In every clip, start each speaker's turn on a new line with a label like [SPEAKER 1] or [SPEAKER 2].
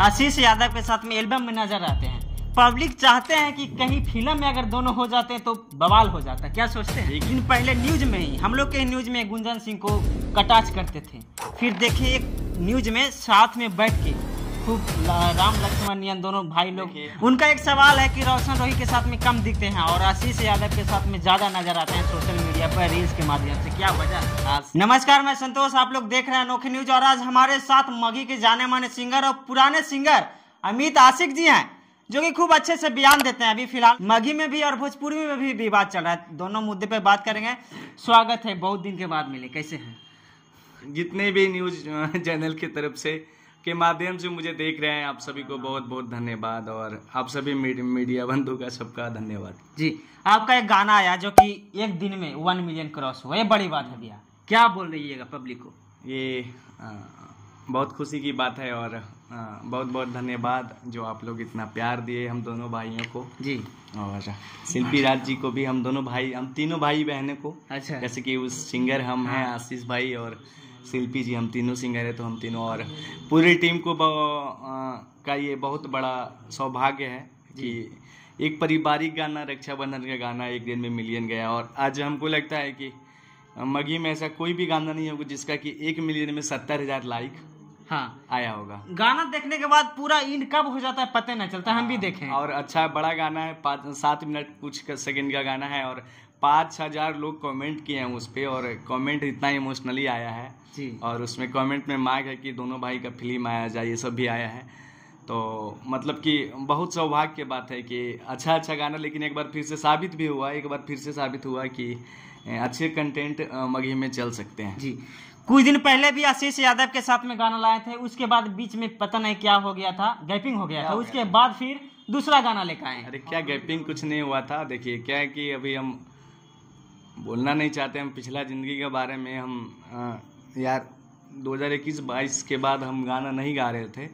[SPEAKER 1] आशीष यादव के साथ में एल्बम में नजर आते हैं पब्लिक चाहते हैं कि कहीं फिल्म में अगर दोनों हो जाते हैं तो बवाल हो जाता क्या सोचते हैं लेकिन पहले न्यूज में ही हम लोग के न्यूज में गुंजन सिंह को कटाच करते थे फिर देखिए एक न्यूज में साथ में बैठ के खूब राम लक्ष्मण यान दोनों भाई लोग उनका एक सवाल है कि रोशन रोही के साथ में कम दिखते हैं और आशीष यादव के साथ में ज़्यादा नजर आते हैं सोशल मीडिया पर रील्स के माध्यम से क्या वजह नमस्कार मैं संतोष आप लोग देख रहे हैं अनोखी न्यूज और आज हमारे साथ मगी के जाने माने सिंगर और पुराने सिंगर अमित आशिक जी हैं जो कि खूब अच्छे से बयान देते हैं अभी फिलहाल मगी में भी और भोजपुरी में भी विवाद चल रहा है दोनों मुद्दे पर बात करेंगे
[SPEAKER 2] स्वागत है बहुत दिन के बाद मिले कैसे हैं जितने भी न्यूज चैनल की तरफ से के माध्यम से मुझे देख रहे हैं आप सभी को बहुत बहुत धन्यवाद और आप सभी मीडिया बंधु का सबका धन्यवाद जी आपका एक गाना आया जो कि एक दिन में वन मिलियन क्रॉस हुआ ये बड़ी बात है भैया क्या बोल रही है पब्लिक को ये आ, बहुत खुशी की बात है और आ, बहुत बहुत धन्यवाद जो आप लोग इतना प्यार दिए हम दोनों भाइयों को जी और शिल्पी राज जी को भी हम दोनों भाई हम तीनों भाई बहनों को अच्छा जैसे कि उस सिंगर हम हैं हाँ। आशीष भाई और शिल्पी जी हम तीनों सिंगर हैं तो हम तीनों और पूरी टीम को आ, का ये बहुत बड़ा सौभाग्य है कि एक पारिवारिक गाना रक्षाबंधन का गाना एक दिन में मिलियन गया और आज हमको लगता है कि मगी में ऐसा कोई भी गाना नहीं होगा जिसका कि एक मिलियन में सत्तर हजार लाइक हाँ आया होगा गाना देखने के बाद पूरा इंड कब हो जाता है पता नहीं चलता हाँ, हम भी हाँ। देखें और अच्छा बड़ा गाना है सात मिनट कुछ सेकंड का गाना है और पाँच हजार लोग कमेंट किए हैं उस पर और कमेंट इतना इमोशनली आया है जी और उसमें कमेंट में मांग है कि दोनों भाई का फिल्म आया जाए ये सब भी आया है तो मतलब कि बहुत सौभाग्य की बात है कि अच्छा अच्छा गाना लेकिन एक बार फिर से साबित भी हुआ एक बार फिर से साबित हुआ कि अच्छे कंटेंट मगही में चल सकते हैं जी कुछ दिन पहले भी आशीष यादव के साथ में गाना लाए थे उसके बाद बीच में पता नहीं क्या हो
[SPEAKER 1] गया था गैपिंग हो गया था उसके बाद फिर दूसरा गाना लेकर आए
[SPEAKER 2] अरे क्या गैपिंग कुछ नहीं हुआ था देखिए क्या है कि अभी हम बोलना नहीं चाहते हम पिछला ज़िंदगी के बारे में हम आ, यार 2021-22 के बाद हम गाना नहीं गा रहे थे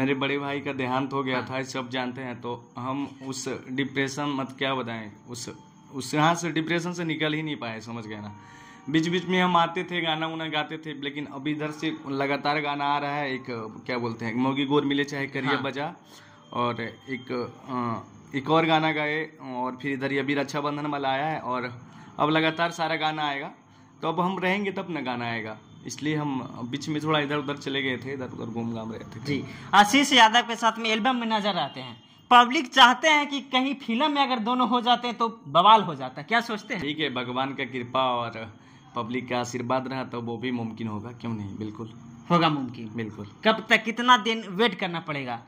[SPEAKER 2] मेरे बड़े भाई का देहांत हो गया था सब जानते हैं तो हम उस डिप्रेशन मत क्या बताएं उस उस यहाँ से डिप्रेशन से निकल ही नहीं पाए समझ गए ना बीच बीच में हम आते थे गाना उना गाते थे लेकिन अभी इधर से लगातार गाना आ रहा है एक क्या बोलते हैं मोगी गोर मिले चाहे करिए हाँ। बजा और एक आ, एक और गाना गाए और फिर इधर ये भी रक्षाबंधन वाला आया है और अब लगातार सारा गाना आएगा तो अब हम रहेंगे तब ना गाना आएगा इसलिए हम बीच में थोड़ा इधर उधर चले गए थे इधर उधर घूम घाम रहे थे जी आशीष यादव के साथ में एल्बम में नजर आते हैं पब्लिक चाहते हैं कि कहीं फिल्म में अगर दोनों हो जाते हैं तो बवाल हो जाता है क्या सोचते हैं ठीक है भगवान का कृपा और पब्लिक का आशीर्वाद रहा तो वो भी मुमकिन होगा क्यों नहीं बिल्कुल होगा मुमकिन बिल्कुल कब तक कितना दिन वेट करना पड़ेगा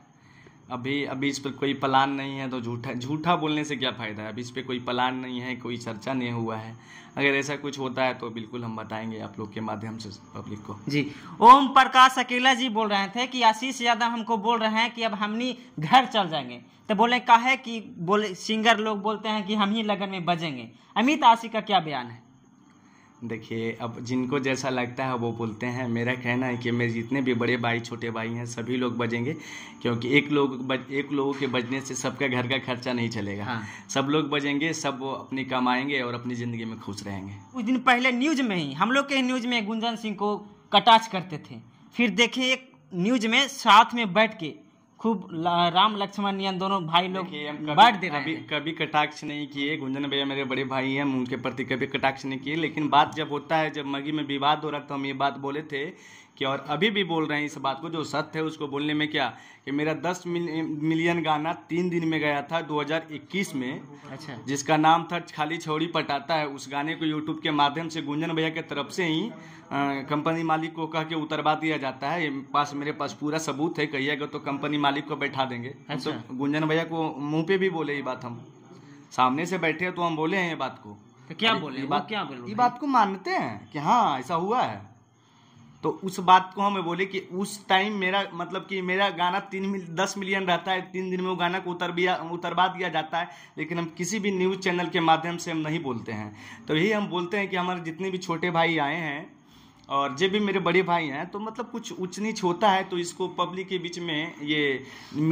[SPEAKER 2] अभी अभी इस पर कोई प्लान नहीं है तो झूठा झूठा बोलने से क्या फ़ायदा है अभी इस पर कोई प्लान नहीं है कोई चर्चा नहीं हुआ है अगर ऐसा कुछ होता है तो बिल्कुल हम बताएंगे आप लोग के माध्यम से पब्लिक को जी ओम प्रकाश अकेला जी बोल रहे थे कि आशीष यादव
[SPEAKER 1] हमको बोल रहे हैं कि अब हमनी घर चल जाएंगे तो बोले कहा है कि बोले सिंगर लोग बोलते हैं कि हम ही लगन में बजेंगे अमित आशी का क्या बयान है
[SPEAKER 2] देखिए अब जिनको जैसा लगता है वो बोलते हैं मेरा कहना है कि मेरे जितने भी बड़े भाई छोटे भाई हैं सभी लोग बजेंगे क्योंकि एक लोग बज एक लोगों के बजने से सबका घर का खर्चा नहीं चलेगा हाँ। सब लोग बजेंगे सब वो अपनी कमाएंगे और अपनी ज़िंदगी में खुश रहेंगे
[SPEAKER 1] कुछ दिन पहले न्यूज में ही हम लोग के न्यूज में गुंजन सिंह को कटाच करते थे फिर देखे एक न्यूज में साथ में बैठ के खूब राम लक्ष्मण यन दोनों भाई लोग बांट दे रहे कभी
[SPEAKER 2] कभी कटाक्ष नहीं किए गुंजन भैया मेरे बड़े भाई हैं उनके प्रति कभी कटाक्ष नहीं किए लेकिन बात जब होता है जब मगी में विवाद हो रहा था हम ये बात बोले थे कि और अभी भी बोल रहे हैं इस बात को जो सत्य है उसको बोलने में क्या कि मेरा 10 मिलियन गाना तीन दिन में गया था 2021 में अच्छा जिसका नाम था खाली छौड़ी पटाता है उस गाने को यूट्यूब के माध्यम से गुंजन भैया के तरफ से ही कंपनी मालिक को कह के उतरवा दिया जाता है पास मेरे पास पूरा सबूत है कहिएगा तो कंपनी मालिक को बैठा देंगे तो अच्छा। तो गुंजन भैया को मुँह पे भी बोले ये बात हम सामने से बैठे तो हम बोले हैं ये बात को तो क्या बोले ये बात क्या बोले ये बात को मानते हैं कि हाँ ऐसा हुआ है तो उस बात को हमें बोले कि उस टाइम मेरा मतलब कि मेरा गाना तीन मिल दस मिलियन रहता है तीन दिन में वो गाना को उतर भी उतरवा दिया जाता है लेकिन हम किसी भी न्यूज़ चैनल के माध्यम से हम नहीं बोलते हैं तो यही हम बोलते हैं कि हमारे जितने भी छोटे भाई आए हैं और जब भी मेरे बड़े भाई हैं तो मतलब कुछ ऊँच नीच होता है तो इसको पब्लिक के बीच में ये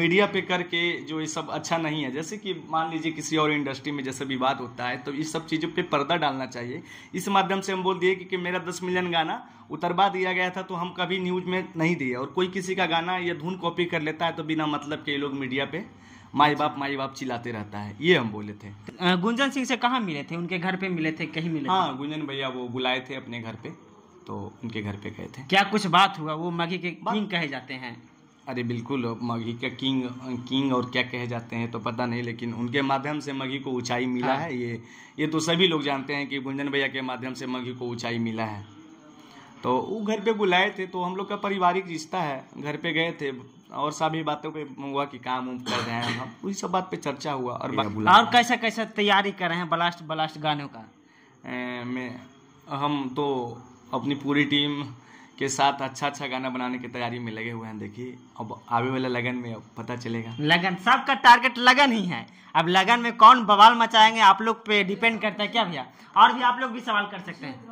[SPEAKER 2] मीडिया पे करके जो ये सब अच्छा नहीं है जैसे कि मान लीजिए किसी और इंडस्ट्री में जैसे विवाद होता है तो इस सब चीज़ों पे पर्दा डालना चाहिए इस माध्यम से हम बोल दिए कि, कि मेरा दस मिलियन गाना उतरवा दिया गया था तो हम कभी न्यूज़ में नहीं दिए और कोई किसी का गाना या धुन कॉपी कर लेता है तो बिना मतलब के लोग मीडिया पर माई बाप माई बाप चिल्लाते रहता है ये हम बोले थे गुंजन सिंह से कहाँ मिले थे उनके घर पे मिले थे कहीं मिले हाँ गुंजन भैया वो बुलाए थे अपने घर पे तो उनके घर पे गए थे
[SPEAKER 1] क्या कुछ बात हुआ वो माघी के किंग कहे जाते हैं
[SPEAKER 2] अरे बिल्कुल मघी का किंग किंग और क्या कहे जाते हैं तो पता नहीं लेकिन उनके माध्यम से मघी को ऊंचाई मिला हाँ। है ये ये तो सभी लोग जानते हैं कि गुंजन भैया के माध्यम से मघी को ऊंचाई मिला है तो वो घर पे बुलाए थे तो हम लोग का पारिवारिक रिश्ता है घर पे गए थे और सभी बातों पे हुआ कि काम उम कर रहे हैं हम उसी सब बात पे चर्चा हुआ और और
[SPEAKER 1] कैसा कैसा तैयारी कर रहे हैं ब्लास्ट ब्लास्ट गानों का
[SPEAKER 2] मैं में हम तो अपनी पूरी टीम के साथ अच्छा अच्छा गाना बनाने की तैयारी में लगे हुए हैं देखिए अब आवे वाला लगन में अब पता चलेगा
[SPEAKER 1] लगन सबका टारगेट लगन ही
[SPEAKER 2] है अब लगन में कौन बवाल
[SPEAKER 1] मचाएंगे आप लोग पे डिपेंड करता है क्या भैया और भी आप लोग भी सवाल कर सकते हैं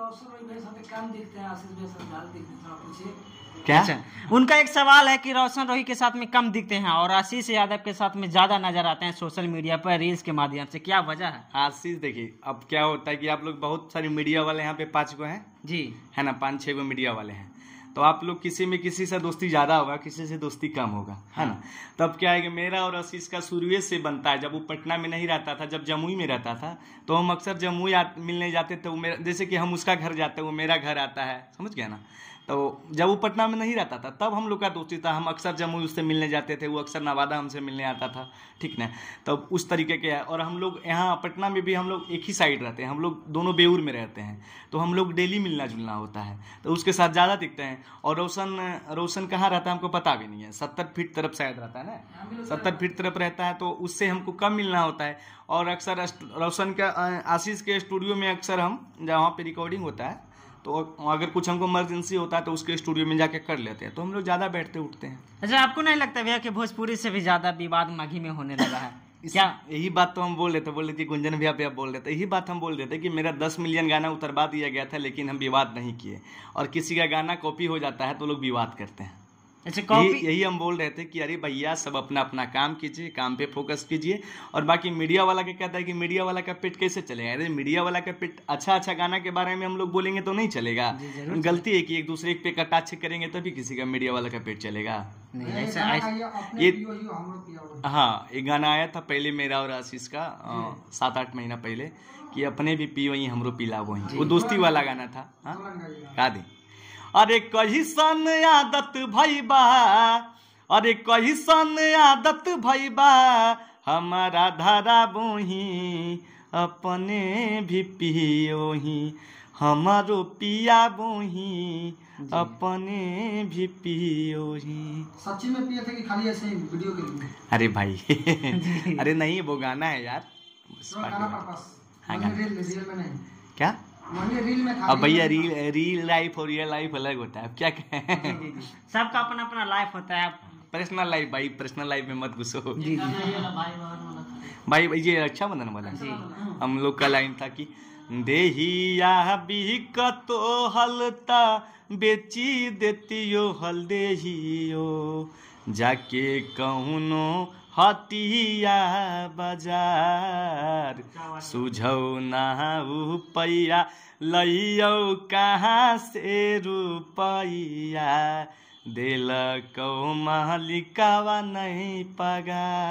[SPEAKER 1] क्या अच्छा उनका एक सवाल है कि रोशन रोही के साथ में कम दिखते हैं और आशीष यादव के साथ में ज्यादा नजर आते हैं सोशल मीडिया पर रील्स के माध्यम से क्या
[SPEAKER 2] वजह है आशीष देखिए अब क्या होता है कि आप लोग बहुत सारे मीडिया वाले यहाँ पे पाँच गो हैं जी है ना पाँच छः गो मीडिया वाले हैं तो आप लोग किसी में किसी से दोस्ती ज्यादा होगा किसी से दोस्ती कम होगा है ना हाँ। तब क्या है कि मेरा और आशीष का सूर्य से बनता है जब वो पटना में नहीं रहता था जब जमुई में रहता था तो हम अक्सर जमुई मिलने जाते थे वो मेरा जैसे कि हम उसका घर जाते वो मेरा घर आता है समझ गया ना तो जब वो पटना में नहीं रहता था तब हम लोग का दोस्ती था हम अक्सर जमुई उससे मिलने जाते थे वो अक्सर नवादा हमसे मिलने आता था ठीक ना तब तो उस तरीके के है और हम लोग यहाँ पटना में भी हम लोग एक ही साइड रहते हैं हम लोग दोनों बेऊर में रहते हैं तो हम लोग डेली मिलना जुलना होता है तो उसके साथ ज़्यादा दिखते हैं और रोशन रोशन कहाँ रहता है हमको पता भी नहीं है सत्तर फीट तरफ शायद रहता है ना सत्तर फीट तरफ रहता है तो उससे हमको कम मिलना होता है और अक्सर रोशन का आशीष के स्टूडियो में अक्सर हम जहाँ पर रिकॉर्डिंग होता है तो अगर कुछ हमको इमरजेंसी होता है तो उसके स्टूडियो में जाके कर लेते हैं तो हम लोग ज़्यादा बैठते उठते हैं अच्छा आपको नहीं लगता भैया कि भोजपुरी से भी ज़्यादा विवाद मघी
[SPEAKER 1] में होने लगा है
[SPEAKER 2] क्या यही बात तो हम बोल रहे थे बोल रहे थे गुंजन भैया भैया बोल रहे थे यही बात हम बोल रहे थे कि मेरा दस मिलियन गाना उतरवा दिया गया था लेकिन हम विवाद नहीं किए और किसी का गाना कॉपी हो जाता है तो लोग विवाद करते हैं अच्छा कॉपी यही हम बोल रहे थे कि अरे भैया सब अपना अपना काम कीजिए काम पे फोकस कीजिए और बाकी मीडिया वाला क्या कहता है कि मीडिया वाला का पेट कैसे चलेगा अरे मीडिया वाला का पेट अच्छा अच्छा गाना के बारे में हम लोग बोलेंगे तो नहीं चलेगा गलती है कि एक दूसरे पे कटाक्ष करेंगे तभी किसी का मीडिया वाला का पेट चलेगा
[SPEAKER 1] ये
[SPEAKER 2] हाँ ये गाना आया था पहले मेरा और आशीष का सात आठ महीना पहले कि अपने भी पी वही हमरो पिला वही वो दोस्ती वाला गाना था हाँ गा दी अरे कही सन आदत भैबा अरे कही सन आदत भैबा हमारा धारा बोही अपने भी पियो ही हमारो पिया बोही अपने भी पियो ही
[SPEAKER 1] सच्ची में पिए थे कि खाली ऐसे ही वीडियो के लिए
[SPEAKER 2] अरे भाई अरे नहीं वो गाना है यार गाना हाँ, गाना हाँ गाना
[SPEAKER 1] रियल में नहीं क्या अब भैया
[SPEAKER 2] रील रील लाइफ और रियल लाइफ अलग होता है अब क्या कहें सबका अपना अपना लाइफ होता है पर्सनल लाइफ भाई पर्सनल लाइफ में मत घुसो भाई भाई, ये अच्छा बंधन वाला हम लोग का लाइन था कि देहिया बिक तो हलता बेची देती हल देहियो जाके कहूनो हतिया बजार सुझौ पैया लैयौ कहाँ से रुपैया देलकौ मालिकवा नै पगा